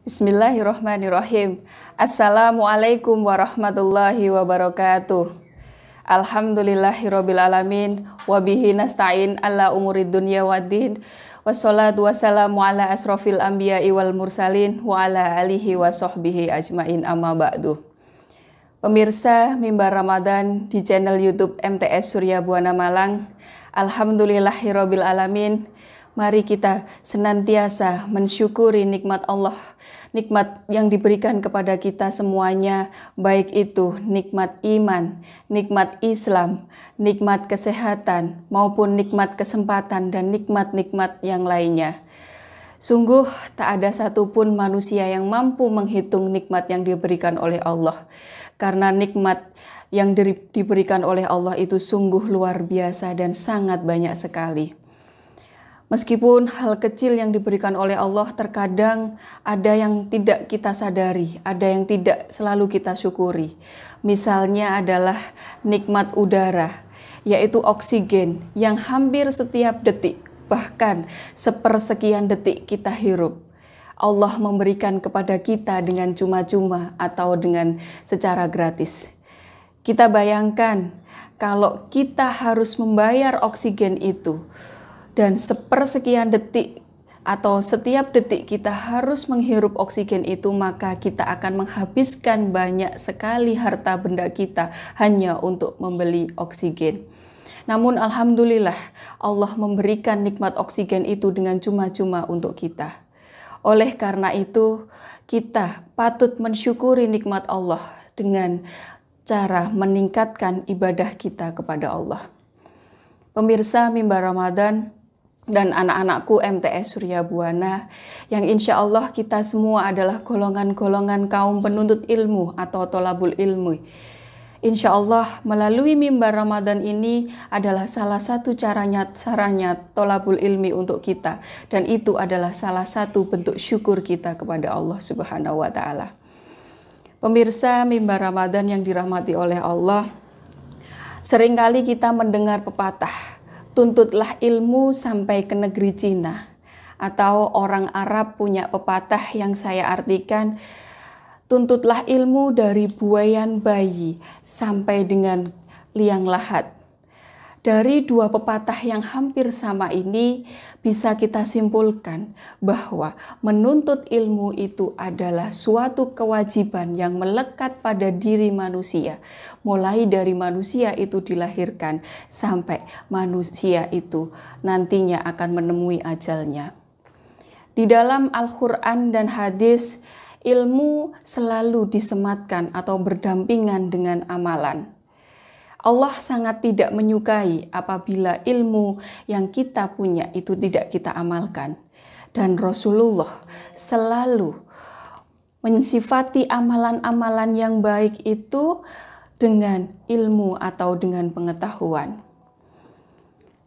Bismillahirrahmanirrahim. Assalamualaikum warahmatullahi wabarakatuh. Alhamdulillahirabbil alamin wa bihi nasta'in ala umuri dunya waddin. Wassalatu wassalamu ala asrofil anbiya'i wal mursalin wa ala alihi wa sahbihi ajmain amma ba'du. Pemirsa Mimbar Ramadan di channel YouTube MTS Surya Buana Malang, alhamdulillahirabbil alamin. Mari kita senantiasa mensyukuri nikmat Allah, nikmat yang diberikan kepada kita semuanya, baik itu nikmat iman, nikmat Islam, nikmat kesehatan, maupun nikmat kesempatan dan nikmat-nikmat yang lainnya. Sungguh, tak ada satupun manusia yang mampu menghitung nikmat yang diberikan oleh Allah, karena nikmat yang diberikan oleh Allah itu sungguh luar biasa dan sangat banyak sekali. Meskipun hal kecil yang diberikan oleh Allah terkadang ada yang tidak kita sadari, ada yang tidak selalu kita syukuri. Misalnya adalah nikmat udara, yaitu oksigen yang hampir setiap detik, bahkan sepersekian detik kita hirup. Allah memberikan kepada kita dengan cuma-cuma atau dengan secara gratis. Kita bayangkan kalau kita harus membayar oksigen itu, dan sepersekian detik atau setiap detik kita harus menghirup oksigen itu maka kita akan menghabiskan banyak sekali harta benda kita hanya untuk membeli oksigen. Namun alhamdulillah Allah memberikan nikmat oksigen itu dengan cuma-cuma untuk kita. Oleh karena itu kita patut mensyukuri nikmat Allah dengan cara meningkatkan ibadah kita kepada Allah. Pemirsa Mimbar Ramadan, dan anak-anakku MTS Surya Buana yang insya Allah kita semua adalah golongan-golongan kaum penuntut ilmu atau tolabul ilmu. Insya Allah melalui mimbar Ramadan ini adalah salah satu caranya caranya tolabul ilmi untuk kita dan itu adalah salah satu bentuk syukur kita kepada Allah Subhanahu wa taala. Pemirsa mimbar Ramadan yang dirahmati oleh Allah, seringkali kita mendengar pepatah tuntutlah ilmu sampai ke negeri Cina. Atau orang Arab punya pepatah yang saya artikan, tuntutlah ilmu dari buayan bayi sampai dengan liang lahat. Dari dua pepatah yang hampir sama ini, bisa kita simpulkan bahwa menuntut ilmu itu adalah suatu kewajiban yang melekat pada diri manusia, mulai dari manusia itu dilahirkan sampai manusia itu nantinya akan menemui ajalnya. Di dalam Al-Quran dan hadis, ilmu selalu disematkan atau berdampingan dengan amalan. Allah sangat tidak menyukai apabila ilmu yang kita punya itu tidak kita amalkan. Dan Rasulullah selalu mensifati amalan-amalan yang baik itu dengan ilmu atau dengan pengetahuan.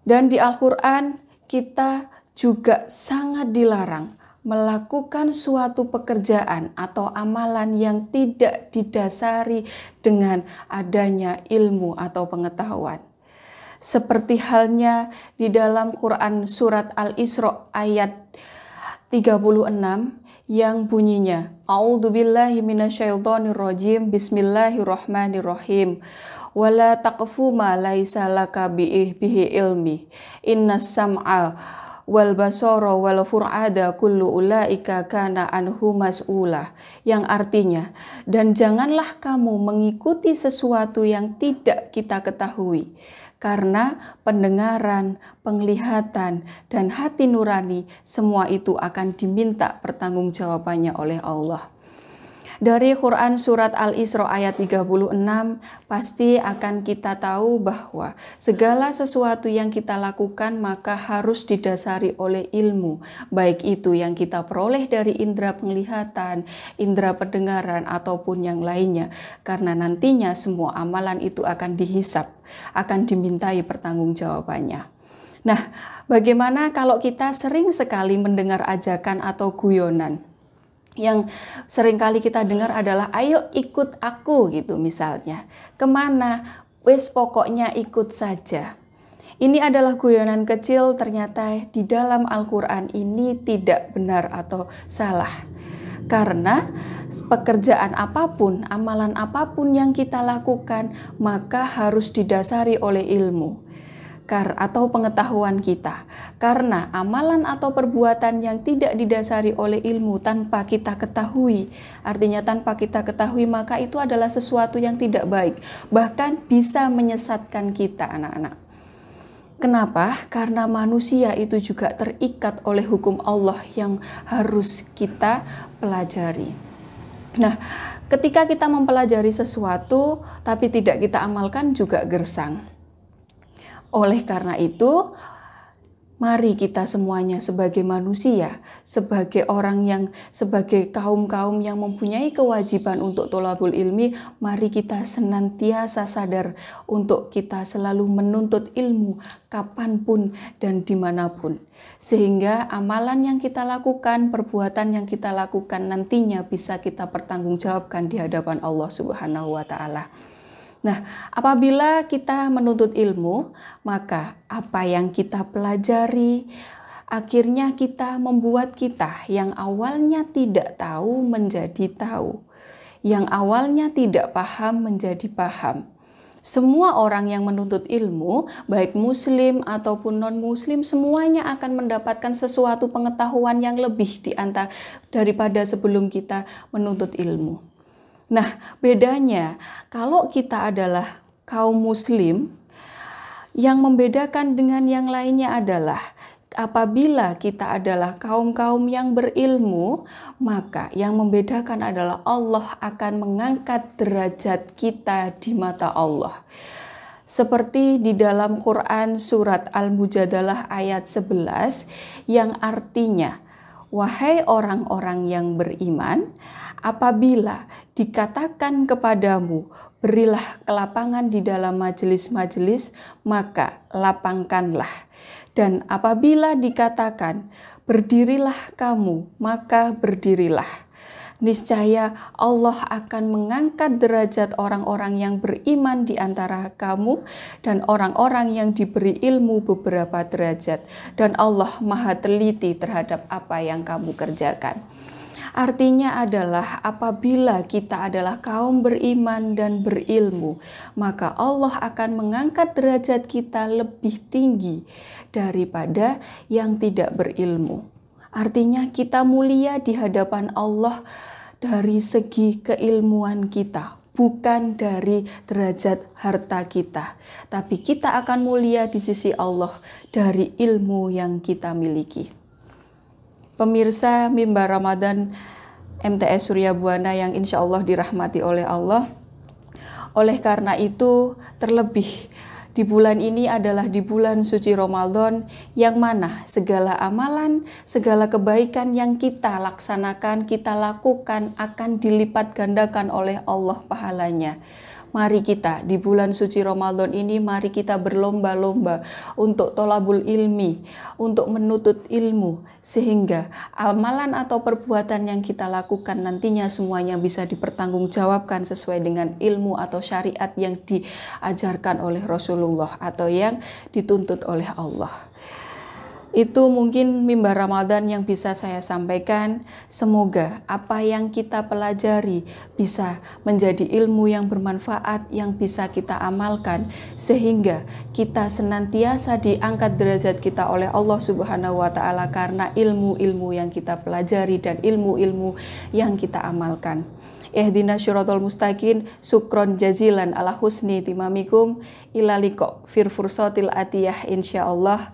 Dan di Al-Quran kita juga sangat dilarang melakukan suatu pekerjaan atau amalan yang tidak didasari dengan adanya ilmu atau pengetahuan. Seperti halnya di dalam Quran surat Al-Isra ayat 36 yang bunyinya A'udzubillahi minasyaitonirrajim Bismillahirrahmanirrahim Wala taqfu ma laisa laka bihi ilmi Innas sam'a wal basoro wal furada kullu ulaika kana anhu mas'ulah yang artinya dan janganlah kamu mengikuti sesuatu yang tidak kita ketahui karena pendengaran, penglihatan, dan hati nurani semua itu akan diminta pertanggungjawabannya oleh Allah. Dari Quran Surat Al-Isra ayat 36, pasti akan kita tahu bahwa segala sesuatu yang kita lakukan maka harus didasari oleh ilmu, baik itu yang kita peroleh dari indera penglihatan, indera pendengaran, ataupun yang lainnya. Karena nantinya semua amalan itu akan dihisap, akan dimintai pertanggungjawabannya. Nah, bagaimana kalau kita sering sekali mendengar ajakan atau guyonan? yang sering kali kita dengar adalah ayo ikut aku gitu misalnya. Kemana? Wes pokoknya ikut saja. Ini adalah guyonan kecil ternyata di dalam Al-Quran ini tidak benar atau salah. Karena pekerjaan apapun, amalan apapun yang kita lakukan, maka harus didasari oleh ilmu kar atau pengetahuan kita. Karena amalan atau perbuatan yang tidak didasari oleh ilmu tanpa kita ketahui, artinya tanpa kita ketahui maka itu adalah sesuatu yang tidak baik, bahkan bisa menyesatkan kita anak-anak. Kenapa? Karena manusia itu juga terikat oleh hukum Allah yang harus kita pelajari. Nah, ketika kita mempelajari sesuatu tapi tidak kita amalkan juga gersang. Oleh karena itu, mari kita semuanya sebagai manusia, sebagai orang yang sebagai kaum-kaum yang mempunyai kewajiban untuk tolabul ilmi, mari kita senantiasa sadar untuk kita selalu menuntut ilmu kapanpun dan dimanapun. Sehingga amalan yang kita lakukan, perbuatan yang kita lakukan nantinya bisa kita pertanggungjawabkan di hadapan Allah Subhanahu wa taala. Nah, apabila kita menuntut ilmu, maka apa yang kita pelajari akhirnya kita membuat kita yang awalnya tidak tahu menjadi tahu, yang awalnya tidak paham menjadi paham. Semua orang yang menuntut ilmu, baik Muslim ataupun non-Muslim, semuanya akan mendapatkan sesuatu pengetahuan yang lebih di antara daripada sebelum kita menuntut ilmu. Nah, bedanya kalau kita adalah kaum muslim yang membedakan dengan yang lainnya adalah apabila kita adalah kaum-kaum yang berilmu, maka yang membedakan adalah Allah akan mengangkat derajat kita di mata Allah. Seperti di dalam Quran surat Al-Mujadalah ayat 11 yang artinya Wahai orang-orang yang beriman, apabila dikatakan kepadamu, "Berilah kelapangan di dalam majelis-majelis," maka lapangkanlah. Dan apabila dikatakan, "Berdirilah kamu," maka berdirilah niscaya Allah akan mengangkat derajat orang-orang yang beriman di antara kamu dan orang-orang yang diberi ilmu beberapa derajat dan Allah Maha teliti terhadap apa yang kamu kerjakan. Artinya adalah apabila kita adalah kaum beriman dan berilmu, maka Allah akan mengangkat derajat kita lebih tinggi daripada yang tidak berilmu. Artinya kita mulia di hadapan Allah dari segi keilmuan kita, bukan dari derajat harta kita, tapi kita akan mulia di sisi Allah dari ilmu yang kita miliki. Pemirsa mimbar Ramadan MTS Surya Buana yang insya Allah dirahmati oleh Allah. Oleh karena itu, terlebih di bulan ini adalah di bulan suci Ramadan yang mana segala amalan, segala kebaikan yang kita laksanakan, kita lakukan akan dilipat gandakan oleh Allah pahalanya mari kita di bulan suci Ramadan ini mari kita berlomba-lomba untuk tolabul ilmi, untuk menuntut ilmu sehingga amalan atau perbuatan yang kita lakukan nantinya semuanya bisa dipertanggungjawabkan sesuai dengan ilmu atau syariat yang diajarkan oleh Rasulullah atau yang dituntut oleh Allah. Itu mungkin mimbar Ramadan yang bisa saya sampaikan. Semoga apa yang kita pelajari bisa menjadi ilmu yang bermanfaat yang bisa kita amalkan sehingga kita senantiasa diangkat derajat kita oleh Allah Subhanahu wa taala karena ilmu-ilmu yang kita pelajari dan ilmu-ilmu yang kita amalkan. Ihdina syuratul mustaqim sukron jazilan ala husni timamikum ilaliko firfursotil atiyah insyaallah.